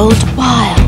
cold wild.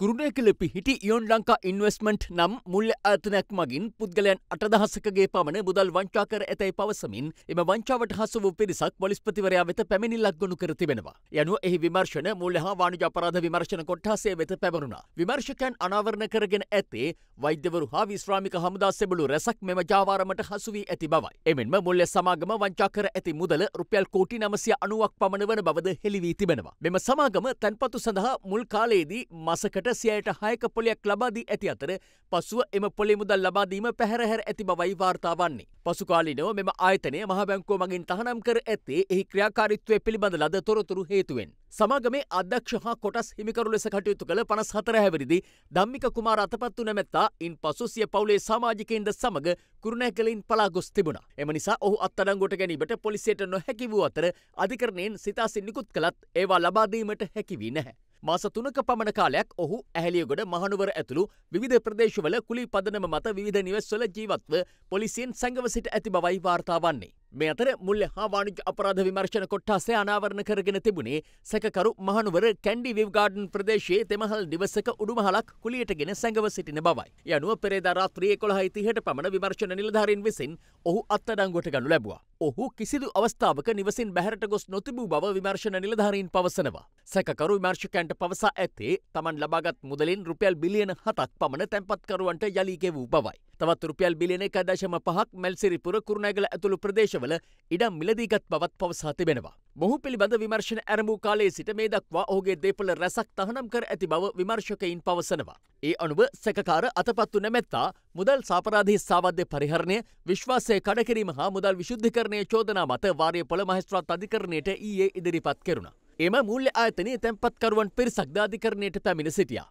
Kurunegala පිහිටි ඉයොන් Lanka investment නම් මුල්ල ආතනයක් මගින් පුද්ගලයන් අටදහසකගේ පමණ මුදල් වංචා කර ඇතැයි පවසමින් එම වංචාවට හසු වූ පිරිසක් පොලිස්පතිවරයා වෙත පැමිණිල්ලක් ගොනු කර තිබෙනවා. යනු එහි විමර්ශන මුල්ල හා වාණිජ අපරාධ විමර්ශන කොට්ටාසය වෙත පැවරුණා. විමර්ශකයන් අනාවරණ කරගෙන ඇත්තේ වෛද්‍යවරු හා විශ්‍රාමික හමුදා සෙබළු රැසක් මෙම ජාවාරමට හසු වී ඇති බවයි. එමෙන්ම මුල්ල සමාගම වංචා කර ඇති මුදල රුපියල් කෝටි නමසය අනුවක් පමණ වන බවද හෙළිවී තිබෙනවා. මෙම සමාගම තැන්පතු සඳහා මුල් කාලයේදී මසකට රටට සියයට හයක පොලයක් ලබාදී ඇති අතර පසුව එම පොලිමුදල් ලබාදීම පැහැරහැර ඇති බවයි වාර්තාවන්නේ. පසුකාලිනව මෙම ආයතනය මහබැංකෝ මගින් තහනම් කර ඇත්තේ එහි ක්‍රියාකාරිත්වය පිළිබඳ ලද තොරතුරු හේතුවෙන්. සමාගමේ අධ්‍යක්ෂ හා කොටස් හිමිකරු ලෙස කටයුතු කළ පනස් හතර හැවිරිදි ධම්මික කුමාර අතපත්තු නැමැත්තා ඉන් පසු සිය පවුලේ සමාජිකයින්ද සමඟ කුරුණෑකලින් පලා ගොස් තිබුණා. එම නිසා ඔහු අත්අඩංගුවට ගැනීමට පොලිසියට නොහැකි වූ අතර අධිකරණයෙන් සිතා සින්නිකුත් කළත් ඒවා ලබාදීමට හැකිවී නැහැ. මාස තුනක පමණ කාලයක් ඔහු ඇහලියගොඩ මහනුවර ඇතුළු විධ ප්‍රදේශවල කුලි පදනම මත විධ නිවස්වල ජීවත්ව පොලිසියෙන් සැඟව සිට ඇති බවයි වාර්තා වන්නේ. මේ අතර මුල්ල හා වාණිජ අපරාධ විමර්ශන කොට්ටාසය අනාවරණ කරගෙන තිබුණේ සැකකරු මහනුවර කැන්ඩි විව් ගාඩන් ප්‍රදේශයේ තෙමහල් දිවසක උඩුමහලක් කුලියටගෙන සැඟව සිටින බවයි. යනුව පෙරේදා රාත්‍රී 11:30ට පමණ විමර්ශන නිලධාරීන් විසින් ඔහු අත්අඩංගුවට ගනු ලැබුවා. ඔහු කිසිදු අවස්ථාවක නිවසින් බැහැරට ගොස් නොතිබූ බව විමර්ශන නිලධාරීන් පවසනවා. සැකරු විමර්ශකයන්ට පවසා ඇත්තේ තමන් ලබාගත් මුදලින් රුපියල් බිලියන හතක් පමණ තැන්පත්කරුවන්ට යළි ගෙවූ බවයි. තවත් රුපියල් බිලියන එක දශම පහක් මැල්සිරිපුර කුරුණෑගල ඇතුළු ප්‍රදේශවල ඉඩම් මිලදීගත් බවත් පවසා තිබෙනවා. මොහු පිළිබඳ විමර්ශන ඇරඹූ කාලයේ සිට මේ දක්වා ඔහුගේ දේපල රැසක් තහනම් කර ඇති බව විමර්ශකයින් පවසනවා. ඒ අනුව සැකකාර අතපත්තු නැමැත්තා මුදල් සාපරාධී සාවද්‍ය පරිහරණය විශ්වාසය කඩකිරීම හා මුදල් විශුද්ධිකරණය චෝදනා මත වාරය පොළ මහස්ත්‍රාත් අධිකරණයට ඊයේ ඉදිරිපත් කෙරුණා. එම මූල්‍ය ආයතනයේ තැන්පත්කරුවන් පිරිසක් ද අධිකරණයට පැමිණ සිටියා.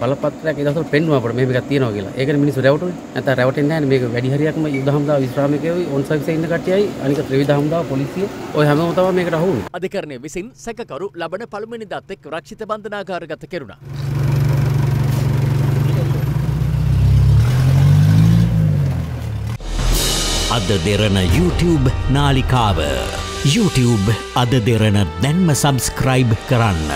බලපත්‍රයක් ඒ දවස්වල පෙන්නුවා අපිට මෙහෙම එකක් තියෙනවා කියලා. ඒකනේ මිනිස්සු රැවටුනේ. නැත්නම් රැවටෙන්නේ නැහැ මේක වැඩි හරියක්ම යුද හමුදා විශ්‍රාමිකයෝයි ඔන් සර්විස් එකේ ඉන්න කට්ටියයි අනික ත්‍රිවිධ හමුදා පොලිසිය ඔය හැමෝම තමයි මේකට අහු වුනේ. අධිකරණය විසින් සැකකරු ලබන පළමුවෙනි දත් එක් රක්ෂිත බන්ධනාගාරගත කෙරුණා. අද දෙරන YouTube නාලිකාව YouTube අද දෙරන දැන්ම සබස්ක්‍රයිබ් කරන්න.